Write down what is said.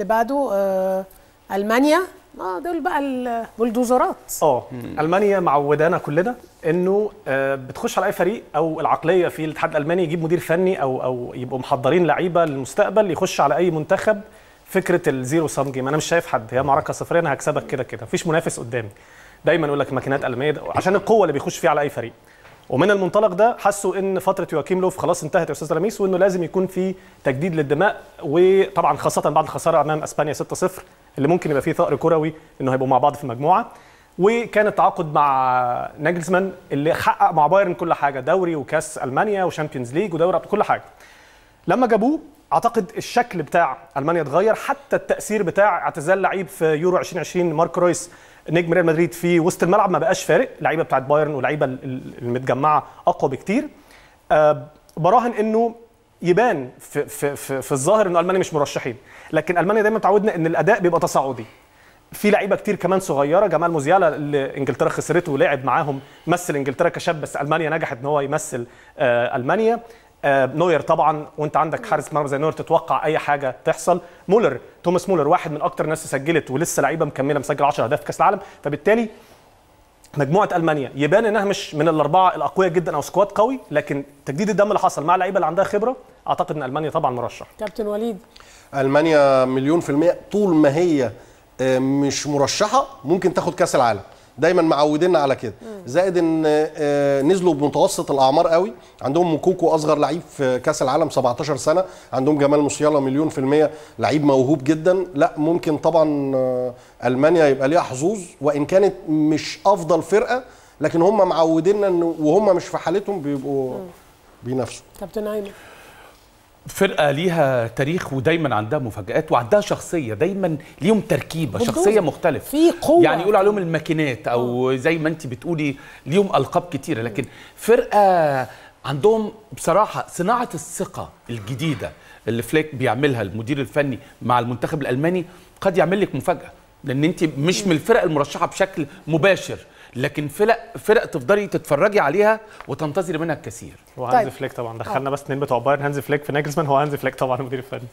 اللي بعده آه المانيا اه دول بقى البلدوزرات اه المانيا معودانا كلنا انه آه بتخش على اي فريق او العقليه في الاتحاد الالماني يجيب مدير فني او او يبقوا محضرين لعيبه للمستقبل يخش على اي منتخب فكره الزيرو سام جيم انا مش شايف حد هي معركه صفريه انا هكسبك كده كده مفيش منافس قدامي دايما يقول لك ماكينات المانيه عشان القوه اللي بيخش فيها على اي فريق ومن المنطلق ده حسوا ان فتره يواكيم لوف خلاص انتهت يا استاذ لميس وانه لازم يكون في تجديد للدماء وطبعا خاصه بعد الخساره امام اسبانيا 6-0 اللي ممكن يبقى فيه ثأر كروي انه هيبقوا مع بعض في المجموعه وكان التعاقد مع ناجلزمان اللي حقق مع بايرن كل حاجه دوري وكاس المانيا وشامبيونز ليج ودوري كل حاجه لما جابوه اعتقد الشكل بتاع المانيا اتغير حتى التاثير بتاع اعتزال لعيب في يورو 2020 مارك رويس نجم ريال مدريد في وسط الملعب ما بقاش فارق اللعيبه بتاعت بايرن واللعيبه المتجمعه اقوى بكتير أه، براهن انه يبان في في في, في الظاهر ان المانيا مش مرشحين لكن المانيا دايما تعودنا ان الاداء بيبقى تصاعدي في لعيبه كتير كمان صغيره جمال موزيالا اللي انجلترا خسرته ولعب معاهم مثل انجلترا كشاب بس المانيا نجحت ان هو يمثل آه، المانيا آه، نوير طبعا وانت عندك حارس مرمى زي نوير تتوقع اي حاجه تحصل مولر توماس مولر واحد من اكتر الناس سجلت ولسه لعيبه مكمله مسجل 10 اهداف في كاس العالم فبالتالي مجموعه المانيا يبان انها مش من الاربعه الاقوياء جدا او سكواد قوي لكن تجديد الدم اللي حصل مع اللعيبه اللي عندها خبره اعتقد ان المانيا طبعا مرشح كابتن وليد المانيا مليون في الميه طول ما هي آه، مش مرشحه ممكن تاخد كاس العالم دايما معودينا على كده زائد ان آه، نزلوا بمتوسط الاعمار قوي عندهم مكوكو اصغر لعيب في كاس العالم 17 سنه عندهم جمال موسيالا مليون في الميه لعيب موهوب جدا لا ممكن طبعا آه، المانيا يبقى ليها حظوظ وان كانت مش افضل فرقه لكن هم معوديننا ان وهم مش في حالتهم بيبقوا بينافسوا كابتن ايمن فرقه ليها تاريخ ودايما عندها مفاجات وعندها شخصيه دايما ليهم تركيبه شخصيه مختلفه في قوه يعني يقول عليهم الماكينات او آه. زي ما انت بتقولي ليهم القاب كتيره لكن فرقه عندهم بصراحه صناعه الثقه الجديده اللي فليك بيعملها المدير الفني مع المنتخب الالماني قد يعمل لك مفاجاه لان انت مش من الفرق المرشحه بشكل مباشر لكن فرق فرق تفضلي تتفرجي عليها وتنتظري منها الكثير وهانز طيب. فليك طبعا دخلنا أوه. طيب. بس اثنين بتوع بايرن هانز فليك في ناجلسمان هو هانز فليك طبعا المدير الفني